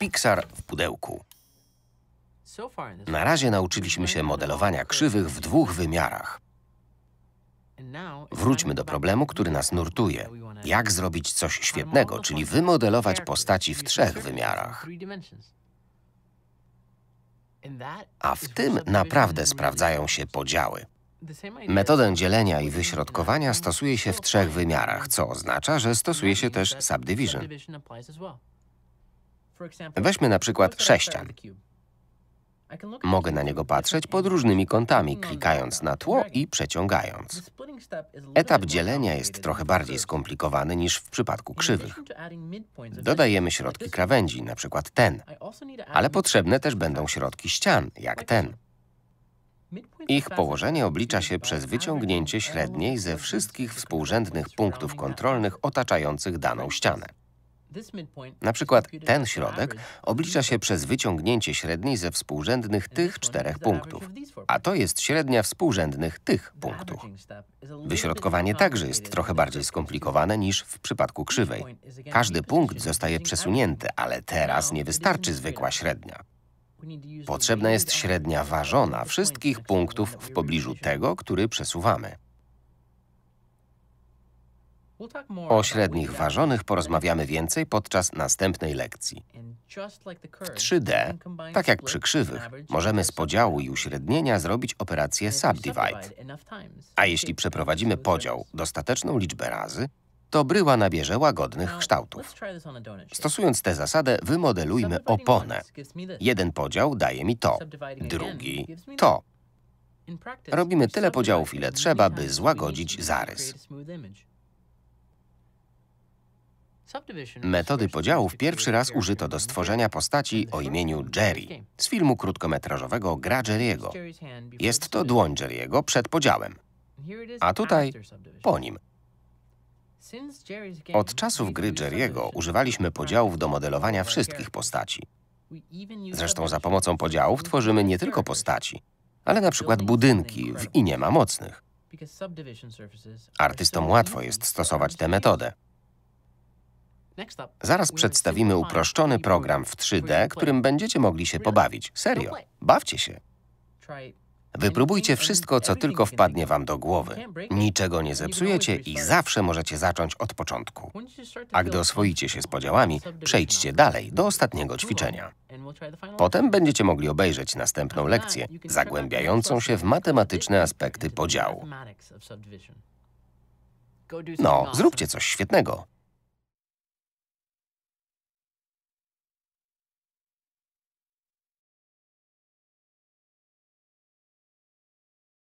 Pixar w pudełku. Na razie nauczyliśmy się modelowania krzywych w dwóch wymiarach. Wróćmy do problemu, który nas nurtuje. Jak zrobić coś świetnego, czyli wymodelować postaci w trzech wymiarach. A w tym naprawdę sprawdzają się podziały. Metodę dzielenia i wyśrodkowania stosuje się w trzech wymiarach, co oznacza, że stosuje się też subdivision. Weźmy na przykład sześcian. Mogę na niego patrzeć pod różnymi kątami, klikając na tło i przeciągając. Etap dzielenia jest trochę bardziej skomplikowany niż w przypadku krzywych. Dodajemy środki krawędzi, na przykład ten, ale potrzebne też będą środki ścian, jak ten. Ich położenie oblicza się przez wyciągnięcie średniej ze wszystkich współrzędnych punktów kontrolnych otaczających daną ścianę. Na przykład ten środek oblicza się przez wyciągnięcie średniej ze współrzędnych tych czterech punktów, a to jest średnia współrzędnych tych punktów. Wyśrodkowanie także jest trochę bardziej skomplikowane niż w przypadku krzywej. Każdy punkt zostaje przesunięty, ale teraz nie wystarczy zwykła średnia. Potrzebna jest średnia ważona wszystkich punktów w pobliżu tego, który przesuwamy. O średnich ważonych porozmawiamy więcej podczas następnej lekcji. W 3D, tak jak przy krzywych, możemy z podziału i uśrednienia zrobić operację subdivide. A jeśli przeprowadzimy podział dostateczną liczbę razy, to bryła nabierze łagodnych kształtów. Stosując tę zasadę, wymodelujmy oponę. Jeden podział daje mi to, drugi to. Robimy tyle podziałów, ile trzeba, by złagodzić zarys. Metody podziałów pierwszy raz użyto do stworzenia postaci o imieniu Jerry z filmu krótkometrażowego Gra Jerry'ego. Jest to dłoń Jerry'ego przed podziałem, a tutaj po nim. Od czasów gry Jerry'ego używaliśmy podziałów do modelowania wszystkich postaci. Zresztą za pomocą podziałów tworzymy nie tylko postaci, ale na przykład budynki w i nie ma mocnych. Artystom łatwo jest stosować tę metodę. Zaraz przedstawimy uproszczony program w 3D, którym będziecie mogli się pobawić. Serio, bawcie się. Wypróbujcie wszystko, co tylko wpadnie wam do głowy. Niczego nie zepsujecie i zawsze możecie zacząć od początku. A gdy oswoicie się z podziałami, przejdźcie dalej do ostatniego ćwiczenia. Potem będziecie mogli obejrzeć następną lekcję, zagłębiającą się w matematyczne aspekty podziału. No, zróbcie coś świetnego.